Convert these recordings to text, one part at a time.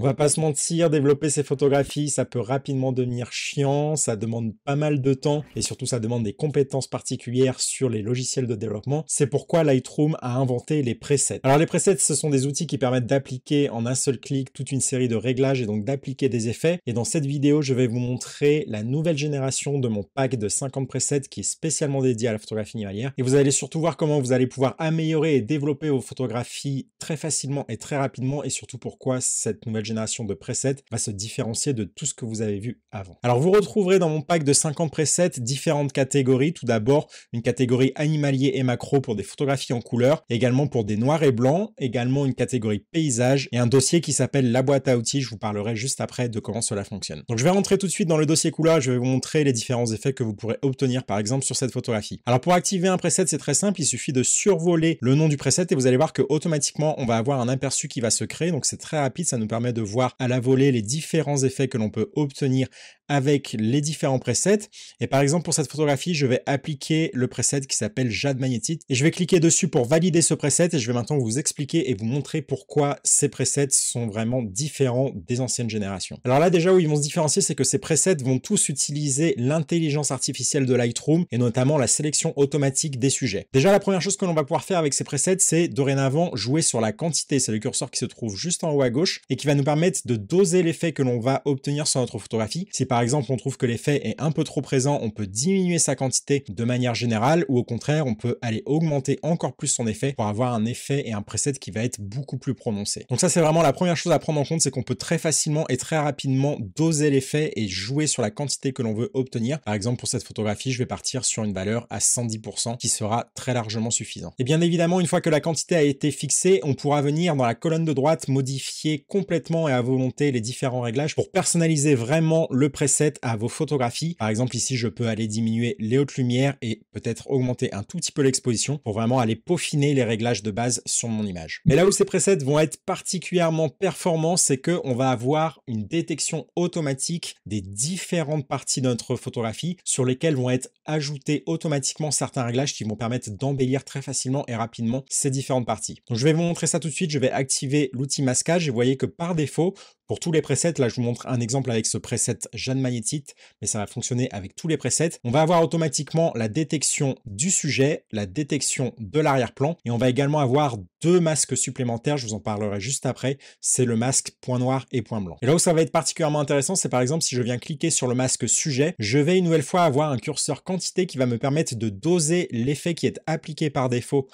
On va pas se mentir, développer ses photographies, ça peut rapidement devenir chiant, ça demande pas mal de temps et surtout ça demande des compétences particulières sur les logiciels de développement. C'est pourquoi Lightroom a inventé les presets. Alors les presets, ce sont des outils qui permettent d'appliquer en un seul clic toute une série de réglages et donc d'appliquer des effets. Et dans cette vidéo, je vais vous montrer la nouvelle génération de mon pack de 50 presets qui est spécialement dédié à la photographie animalière. Et vous allez surtout voir comment vous allez pouvoir améliorer et développer vos photographies très facilement et très rapidement et surtout pourquoi cette nouvelle génération de presets va se différencier de tout ce que vous avez vu avant. Alors vous retrouverez dans mon pack de 50 presets différentes catégories. Tout d'abord, une catégorie animalier et macro pour des photographies en couleur, également pour des noirs et blancs, également une catégorie paysage et un dossier qui s'appelle la boîte à outils. Je vous parlerai juste après de comment cela fonctionne. Donc je vais rentrer tout de suite dans le dossier couleur je vais vous montrer les différents effets que vous pourrez obtenir par exemple sur cette photographie. Alors pour activer un preset, c'est très simple. Il suffit de survoler le nom du preset et vous allez voir que automatiquement on va avoir un aperçu qui va se créer. Donc c'est très rapide, ça nous permet de voir à la volée les différents effets que l'on peut obtenir avec les différents presets. Et par exemple, pour cette photographie, je vais appliquer le preset qui s'appelle Jade Magnétite. Et je vais cliquer dessus pour valider ce preset. Et je vais maintenant vous expliquer et vous montrer pourquoi ces presets sont vraiment différents des anciennes générations. Alors là, déjà, où ils vont se différencier, c'est que ces presets vont tous utiliser l'intelligence artificielle de Lightroom et notamment la sélection automatique des sujets. Déjà, la première chose que l'on va pouvoir faire avec ces presets, c'est dorénavant jouer sur la quantité. C'est le curseur qui se trouve juste en haut à gauche et qui va nous permettre de doser l'effet que l'on va obtenir sur notre photographie. c'est par exemple on trouve que l'effet est un peu trop présent, on peut diminuer sa quantité de manière générale ou au contraire on peut aller augmenter encore plus son effet pour avoir un effet et un preset qui va être beaucoup plus prononcé. Donc ça c'est vraiment la première chose à prendre en compte, c'est qu'on peut très facilement et très rapidement doser l'effet et jouer sur la quantité que l'on veut obtenir. Par exemple pour cette photographie je vais partir sur une valeur à 110% qui sera très largement suffisant. Et bien évidemment une fois que la quantité a été fixée on pourra venir dans la colonne de droite modifier complètement et à volonté les différents réglages pour personnaliser vraiment le preset à vos photographies. Par exemple, ici, je peux aller diminuer les hautes lumières et peut-être augmenter un tout petit peu l'exposition pour vraiment aller peaufiner les réglages de base sur mon image. Mais là où ces presets vont être particulièrement performants, c'est que on va avoir une détection automatique des différentes parties de notre photographie sur lesquelles vont être ajoutés automatiquement certains réglages qui vont permettre d'embellir très facilement et rapidement ces différentes parties. Donc je vais vous montrer ça tout de suite, je vais activer l'outil masquage et vous voyez que par défaut, pour tous les presets, là je vous montre un exemple avec ce preset Jeanne Magnétite, mais ça va fonctionner avec tous les presets. On va avoir automatiquement la détection du sujet, la détection de l'arrière-plan, et on va également avoir deux masques supplémentaires, je vous en parlerai juste après, c'est le masque point noir et point blanc. Et là où ça va être particulièrement intéressant, c'est par exemple si je viens cliquer sur le masque sujet, je vais une nouvelle fois avoir un curseur quantité qui va me permettre de doser l'effet qui est appliqué par défaut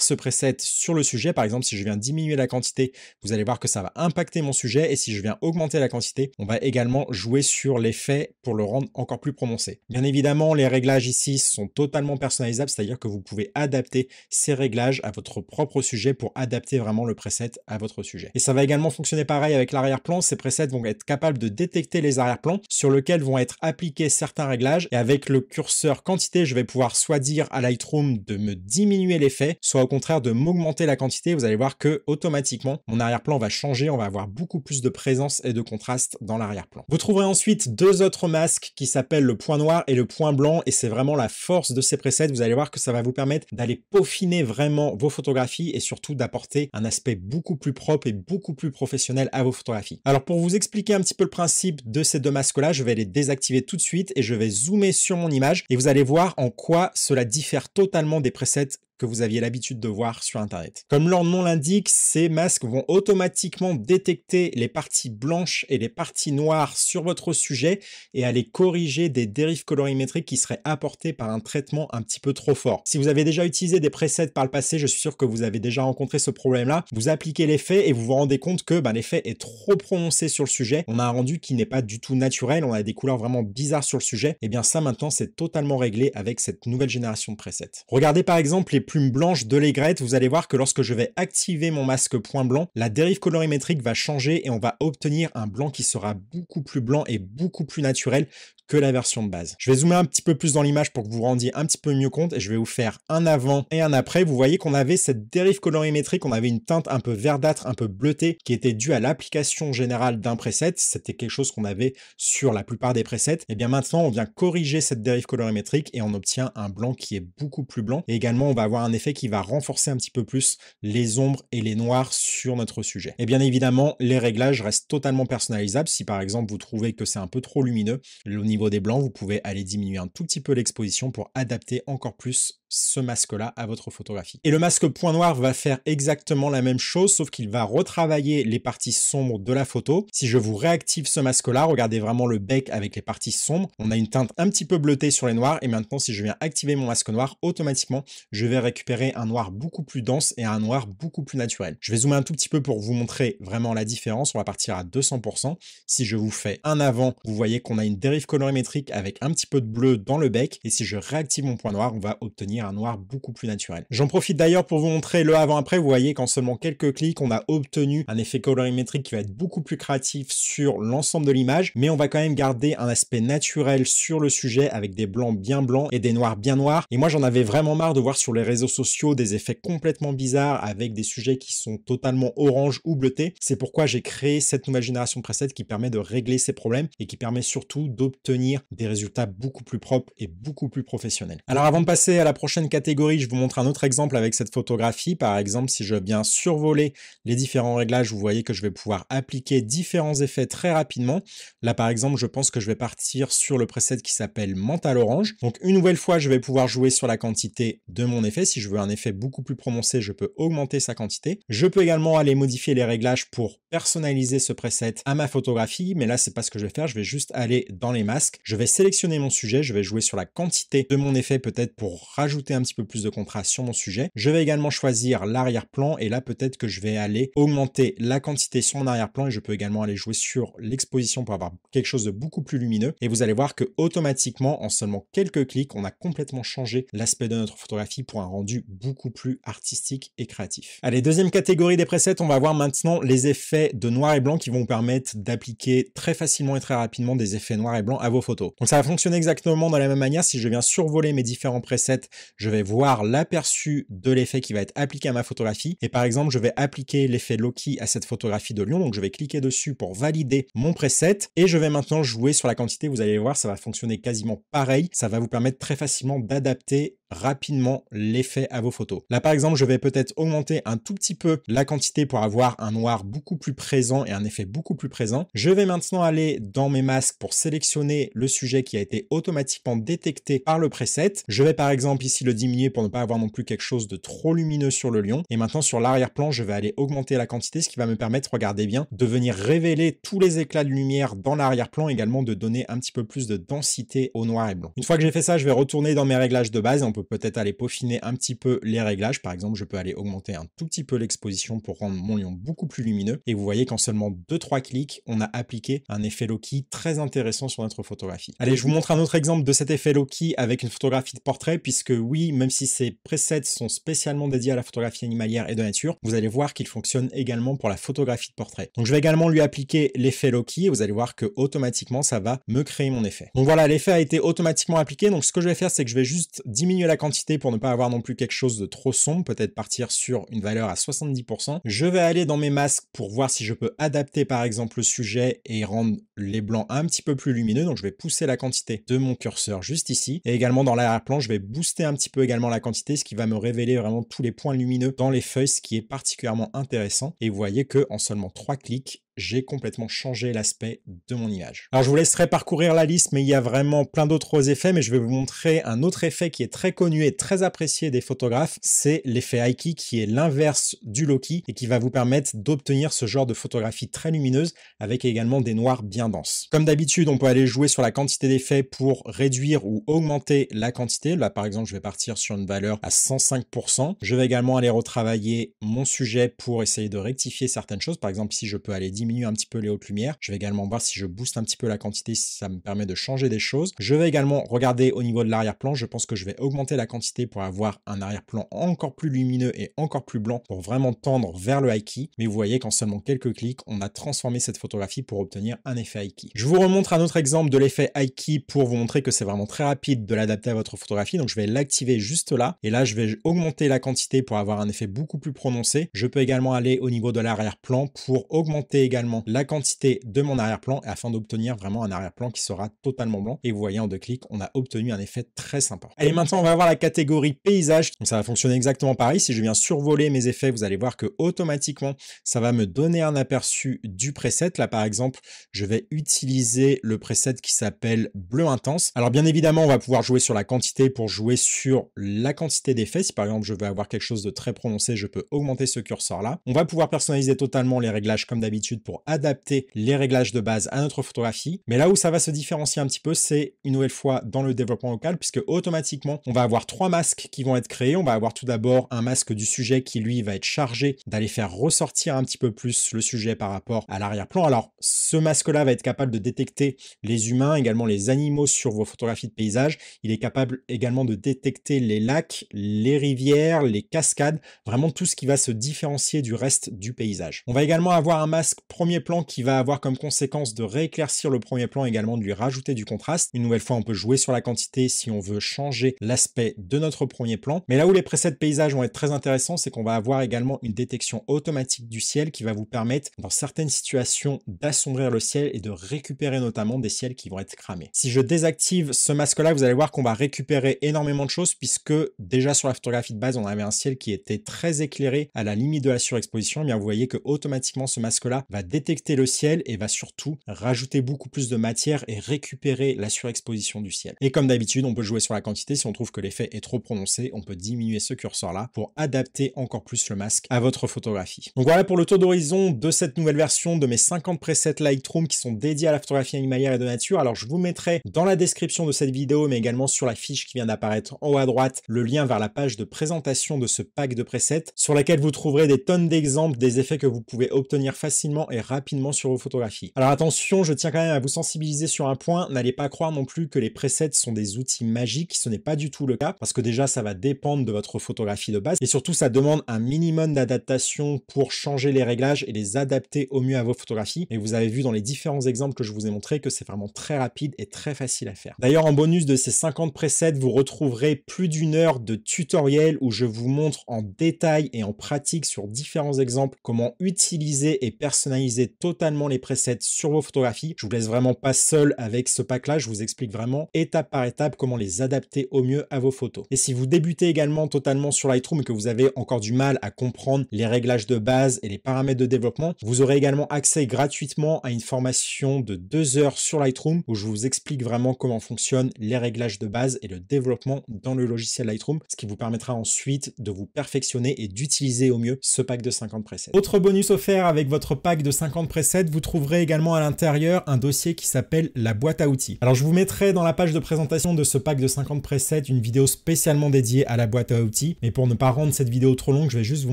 ce preset sur le sujet. Par exemple, si je viens diminuer la quantité, vous allez voir que ça va impacter mon sujet. Et si je viens augmenter la quantité, on va également jouer sur l'effet pour le rendre encore plus prononcé. Bien évidemment, les réglages ici sont totalement personnalisables, c'est-à-dire que vous pouvez adapter ces réglages à votre propre sujet pour adapter vraiment le preset à votre sujet. Et ça va également fonctionner pareil avec l'arrière-plan. Ces presets vont être capables de détecter les arrière-plans sur lesquels vont être appliqués certains réglages. Et avec le curseur quantité, je vais pouvoir soit dire à Lightroom de me diminuer l'effet, soit au contraire de m'augmenter la quantité, vous allez voir que automatiquement, mon arrière-plan va changer, on va avoir beaucoup plus de présence et de contraste dans l'arrière-plan. Vous trouverez ensuite deux autres masques qui s'appellent le point noir et le point blanc, et c'est vraiment la force de ces presets, vous allez voir que ça va vous permettre d'aller peaufiner vraiment vos photographies et surtout d'apporter un aspect beaucoup plus propre et beaucoup plus professionnel à vos photographies. Alors pour vous expliquer un petit peu le principe de ces deux masques-là, je vais les désactiver tout de suite et je vais zoomer sur mon image et vous allez voir en quoi cela diffère totalement des presets vous aviez l'habitude de voir sur Internet. Comme leur nom l'indique, ces masques vont automatiquement détecter les parties blanches et les parties noires sur votre sujet et aller corriger des dérives colorimétriques qui seraient apportées par un traitement un petit peu trop fort. Si vous avez déjà utilisé des presets par le passé, je suis sûr que vous avez déjà rencontré ce problème-là. Vous appliquez l'effet et vous vous rendez compte que ben, l'effet est trop prononcé sur le sujet. On a un rendu qui n'est pas du tout naturel, on a des couleurs vraiment bizarres sur le sujet. Et eh bien ça maintenant, c'est totalement réglé avec cette nouvelle génération de presets. Regardez par exemple les blanche de l'aigrette, vous allez voir que lorsque je vais activer mon masque point blanc, la dérive colorimétrique va changer et on va obtenir un blanc qui sera beaucoup plus blanc et beaucoup plus naturel que la version de base. Je vais zoomer un petit peu plus dans l'image pour que vous vous rendiez un petit peu mieux compte et je vais vous faire un avant et un après. Vous voyez qu'on avait cette dérive colorimétrique, on avait une teinte un peu verdâtre, un peu bleutée qui était due à l'application générale d'un preset. C'était quelque chose qu'on avait sur la plupart des presets. Et eh bien maintenant, on vient corriger cette dérive colorimétrique et on obtient un blanc qui est beaucoup plus blanc. Et également, on va un effet qui va renforcer un petit peu plus les ombres et les noirs sur notre sujet. Et bien évidemment, les réglages restent totalement personnalisables. Si par exemple vous trouvez que c'est un peu trop lumineux, au niveau des blancs, vous pouvez aller diminuer un tout petit peu l'exposition pour adapter encore plus ce masque-là à votre photographie. Et le masque point noir va faire exactement la même chose, sauf qu'il va retravailler les parties sombres de la photo. Si je vous réactive ce masque-là, regardez vraiment le bec avec les parties sombres, on a une teinte un petit peu bleutée sur les noirs, et maintenant si je viens activer mon masque noir, automatiquement, je vais récupérer un noir beaucoup plus dense et un noir beaucoup plus naturel. Je vais zoomer un tout petit peu pour vous montrer vraiment la différence, on va partir à 200%. Si je vous fais un avant, vous voyez qu'on a une dérive colorimétrique avec un petit peu de bleu dans le bec, et si je réactive mon point noir, on va obtenir un noir beaucoup plus naturel. J'en profite d'ailleurs pour vous montrer le avant-après, vous voyez qu'en seulement quelques clics, on a obtenu un effet colorimétrique qui va être beaucoup plus créatif sur l'ensemble de l'image, mais on va quand même garder un aspect naturel sur le sujet avec des blancs bien blancs et des noirs bien noirs. Et moi, j'en avais vraiment marre de voir sur les réseaux sociaux des effets complètement bizarres avec des sujets qui sont totalement orange ou bleutés. C'est pourquoi j'ai créé cette nouvelle génération de presets qui permet de régler ces problèmes et qui permet surtout d'obtenir des résultats beaucoup plus propres et beaucoup plus professionnels. Alors avant de passer à la prochaine catégorie, je vous montre un autre exemple avec cette photographie. Par exemple, si je viens survoler les différents réglages, vous voyez que je vais pouvoir appliquer différents effets très rapidement. Là, par exemple, je pense que je vais partir sur le preset qui s'appelle Mental Orange. Donc, une nouvelle fois, je vais pouvoir jouer sur la quantité de mon effet. Si je veux un effet beaucoup plus prononcé, je peux augmenter sa quantité. Je peux également aller modifier les réglages pour personnaliser ce preset à ma photographie, mais là, c'est pas ce que je vais faire. Je vais juste aller dans les masques. Je vais sélectionner mon sujet, je vais jouer sur la quantité de mon effet peut-être pour rajouter un petit peu plus de contraste sur mon sujet. Je vais également choisir l'arrière-plan et là peut-être que je vais aller augmenter la quantité sur mon arrière-plan et je peux également aller jouer sur l'exposition pour avoir quelque chose de beaucoup plus lumineux. Et vous allez voir que automatiquement, en seulement quelques clics, on a complètement changé l'aspect de notre photographie pour un rendu beaucoup plus artistique et créatif. Allez, deuxième catégorie des presets, on va voir maintenant les effets de noir et blanc qui vont vous permettre d'appliquer très facilement et très rapidement des effets noir et blanc à vos photos. Donc ça va fonctionner exactement de la même manière si je viens survoler mes différents presets je vais voir l'aperçu de l'effet qui va être appliqué à ma photographie. Et par exemple, je vais appliquer l'effet Loki à cette photographie de Lyon. Donc je vais cliquer dessus pour valider mon preset. Et je vais maintenant jouer sur la quantité. Vous allez voir, ça va fonctionner quasiment pareil. Ça va vous permettre très facilement d'adapter rapidement l'effet à vos photos. Là par exemple, je vais peut-être augmenter un tout petit peu la quantité pour avoir un noir beaucoup plus présent et un effet beaucoup plus présent. Je vais maintenant aller dans mes masques pour sélectionner le sujet qui a été automatiquement détecté par le preset. Je vais par exemple ici le diminuer pour ne pas avoir non plus quelque chose de trop lumineux sur le lion. Et maintenant sur l'arrière-plan, je vais aller augmenter la quantité, ce qui va me permettre, regardez bien, de venir révéler tous les éclats de lumière dans l'arrière-plan, également de donner un petit peu plus de densité au noir et blanc. Une fois que j'ai fait ça, je vais retourner dans mes réglages de base et on peut peut-être aller peaufiner un petit peu les réglages. Par exemple, je peux aller augmenter un tout petit peu l'exposition pour rendre mon lion beaucoup plus lumineux. Et vous voyez qu'en seulement 2-3 clics, on a appliqué un effet Loki très intéressant sur notre photographie. Allez, je vous montre un autre exemple de cet effet Loki avec une photographie de portrait, puisque oui, même si ces presets sont spécialement dédiés à la photographie animalière et de nature, vous allez voir qu'il fonctionne également pour la photographie de portrait. Donc je vais également lui appliquer l'effet Loki et vous allez voir que automatiquement ça va me créer mon effet. Donc voilà, l'effet a été automatiquement appliqué. Donc ce que je vais faire, c'est que je vais juste diminuer la quantité pour ne pas avoir non plus quelque chose de trop sombre, peut-être partir sur une valeur à 70%. Je vais aller dans mes masques pour voir si je peux adapter par exemple le sujet et rendre les blancs un petit peu plus lumineux. Donc je vais pousser la quantité de mon curseur juste ici. Et également dans l'arrière-plan, je vais booster un petit peu également la quantité, ce qui va me révéler vraiment tous les points lumineux dans les feuilles, ce qui est particulièrement intéressant. Et vous voyez que en seulement trois clics, j'ai complètement changé l'aspect de mon image. Alors je vous laisserai parcourir la liste, mais il y a vraiment plein d'autres effets, mais je vais vous montrer un autre effet qui est très connu et très apprécié des photographes, c'est l'effet Aiki qui est l'inverse du Loki et qui va vous permettre d'obtenir ce genre de photographie très lumineuse avec également des noirs bien denses. Comme d'habitude, on peut aller jouer sur la quantité d'effets pour réduire ou augmenter la quantité. Là par exemple, je vais partir sur une valeur à 105%. Je vais également aller retravailler mon sujet pour essayer de rectifier certaines choses. Par exemple, si je peux aller dire un petit peu les hautes lumières. Je vais également voir si je booste un petit peu la quantité, si ça me permet de changer des choses. Je vais également regarder au niveau de l'arrière-plan. Je pense que je vais augmenter la quantité pour avoir un arrière-plan encore plus lumineux et encore plus blanc pour vraiment tendre vers le Haiki. Mais vous voyez qu'en seulement quelques clics, on a transformé cette photographie pour obtenir un effet key. Je vous remontre un autre exemple de l'effet key pour vous montrer que c'est vraiment très rapide de l'adapter à votre photographie. Donc je vais l'activer juste là. Et là, je vais augmenter la quantité pour avoir un effet beaucoup plus prononcé. Je peux également aller au niveau de l'arrière-plan pour augmenter également la quantité de mon arrière-plan afin d'obtenir vraiment un arrière-plan qui sera totalement blanc. Et vous voyez en deux clics, on a obtenu un effet très sympa. et maintenant on va voir la catégorie paysage. ça va fonctionner exactement pareil. Si je viens survoler mes effets, vous allez voir que automatiquement, ça va me donner un aperçu du preset. Là, par exemple, je vais utiliser le preset qui s'appelle bleu intense. Alors bien évidemment, on va pouvoir jouer sur la quantité pour jouer sur la quantité d'effets. Si par exemple, je veux avoir quelque chose de très prononcé, je peux augmenter ce curseur là. On va pouvoir personnaliser totalement les réglages comme d'habitude pour adapter les réglages de base à notre photographie. Mais là où ça va se différencier un petit peu, c'est une nouvelle fois dans le développement local, puisque automatiquement, on va avoir trois masques qui vont être créés. On va avoir tout d'abord un masque du sujet qui, lui, va être chargé d'aller faire ressortir un petit peu plus le sujet par rapport à l'arrière-plan. Alors, ce masque-là va être capable de détecter les humains, également les animaux sur vos photographies de paysage. Il est capable également de détecter les lacs, les rivières, les cascades, vraiment tout ce qui va se différencier du reste du paysage. On va également avoir un masque premier plan qui va avoir comme conséquence de rééclaircir le premier plan également, de lui rajouter du contraste. Une nouvelle fois, on peut jouer sur la quantité si on veut changer l'aspect de notre premier plan. Mais là où les presets de paysage vont être très intéressants, c'est qu'on va avoir également une détection automatique du ciel qui va vous permettre, dans certaines situations, d'assombrir le ciel et de récupérer notamment des ciels qui vont être cramés. Si je désactive ce masque-là, vous allez voir qu'on va récupérer énormément de choses puisque déjà sur la photographie de base, on avait un ciel qui était très éclairé à la limite de la surexposition. Eh bien, vous voyez que automatiquement ce masque-là va détecter le ciel et va surtout rajouter beaucoup plus de matière et récupérer la surexposition du ciel. Et comme d'habitude, on peut jouer sur la quantité. Si on trouve que l'effet est trop prononcé, on peut diminuer ce curseur-là pour adapter encore plus le masque à votre photographie. Donc voilà pour le tour d'horizon de cette nouvelle version de mes 50 presets Lightroom qui sont dédiés à la photographie animalière et de nature. Alors je vous mettrai dans la description de cette vidéo, mais également sur la fiche qui vient d'apparaître en haut à droite, le lien vers la page de présentation de ce pack de presets sur laquelle vous trouverez des tonnes d'exemples des effets que vous pouvez obtenir facilement rapidement sur vos photographies. Alors attention, je tiens quand même à vous sensibiliser sur un point, n'allez pas croire non plus que les presets sont des outils magiques, ce n'est pas du tout le cas, parce que déjà ça va dépendre de votre photographie de base, et surtout ça demande un minimum d'adaptation pour changer les réglages et les adapter au mieux à vos photographies, Mais vous avez vu dans les différents exemples que je vous ai montré que c'est vraiment très rapide et très facile à faire. D'ailleurs en bonus de ces 50 presets, vous retrouverez plus d'une heure de tutoriel où je vous montre en détail et en pratique sur différents exemples comment utiliser et personnaliser totalement les presets sur vos photographies. Je vous laisse vraiment pas seul avec ce pack-là, je vous explique vraiment étape par étape comment les adapter au mieux à vos photos. Et si vous débutez également totalement sur Lightroom et que vous avez encore du mal à comprendre les réglages de base et les paramètres de développement, vous aurez également accès gratuitement à une formation de deux heures sur Lightroom où je vous explique vraiment comment fonctionnent les réglages de base et le développement dans le logiciel Lightroom, ce qui vous permettra ensuite de vous perfectionner et d'utiliser au mieux ce pack de 50 presets. Autre bonus offert avec votre pack de 50 presets, vous trouverez également à l'intérieur un dossier qui s'appelle la boîte à outils. Alors je vous mettrai dans la page de présentation de ce pack de 50 presets une vidéo spécialement dédiée à la boîte à outils, mais pour ne pas rendre cette vidéo trop longue, je vais juste vous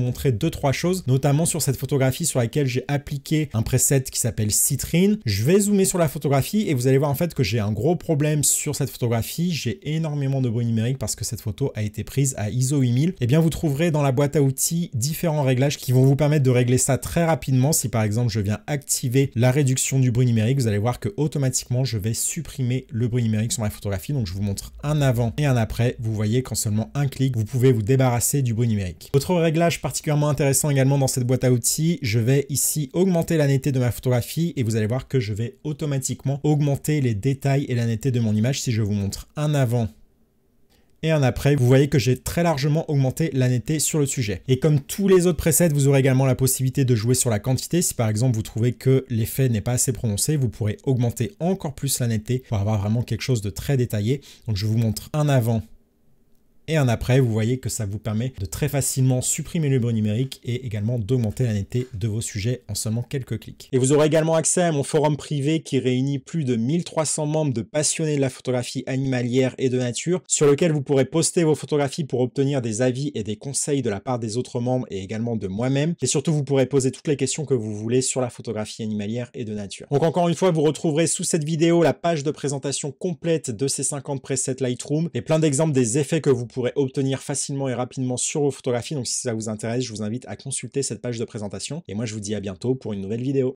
montrer deux trois choses, notamment sur cette photographie sur laquelle j'ai appliqué un preset qui s'appelle Citrine. Je vais zoomer sur la photographie et vous allez voir en fait que j'ai un gros problème sur cette photographie, j'ai énormément de bruit numérique parce que cette photo a été prise à ISO 8000. Et eh bien vous trouverez dans la boîte à outils différents réglages qui vont vous permettre de régler ça très rapidement si par exemple je viens activer la réduction du bruit numérique, vous allez voir que automatiquement je vais supprimer le bruit numérique sur ma photographie. Donc je vous montre un avant et un après. Vous voyez qu'en seulement un clic, vous pouvez vous débarrasser du bruit numérique. Autre réglage particulièrement intéressant également dans cette boîte à outils, je vais ici augmenter la netteté de ma photographie et vous allez voir que je vais automatiquement augmenter les détails et la netteté de mon image si je vous montre un avant et un après. Vous voyez que j'ai très largement augmenté netteté sur le sujet. Et comme tous les autres presets, vous aurez également la possibilité de jouer sur la quantité. Si par exemple vous trouvez que l'effet n'est pas assez prononcé, vous pourrez augmenter encore plus la netteté pour avoir vraiment quelque chose de très détaillé. Donc je vous montre un avant et un après. Vous voyez que ça vous permet de très facilement supprimer le bruit numérique et également d'augmenter la netteté de vos sujets en seulement quelques clics. Et vous aurez également accès à mon forum privé qui réunit plus de 1300 membres de passionnés de la photographie animalière et de nature, sur lequel vous pourrez poster vos photographies pour obtenir des avis et des conseils de la part des autres membres et également de moi-même. Et surtout, vous pourrez poser toutes les questions que vous voulez sur la photographie animalière et de nature. Donc encore une fois, vous retrouverez sous cette vidéo la page de présentation complète de ces 50 presets Lightroom et plein d'exemples des effets que vous pourrez obtenir facilement et rapidement sur vos photographies. Donc si ça vous intéresse, je vous invite à consulter cette page de présentation. Et moi, je vous dis à bientôt pour une nouvelle vidéo.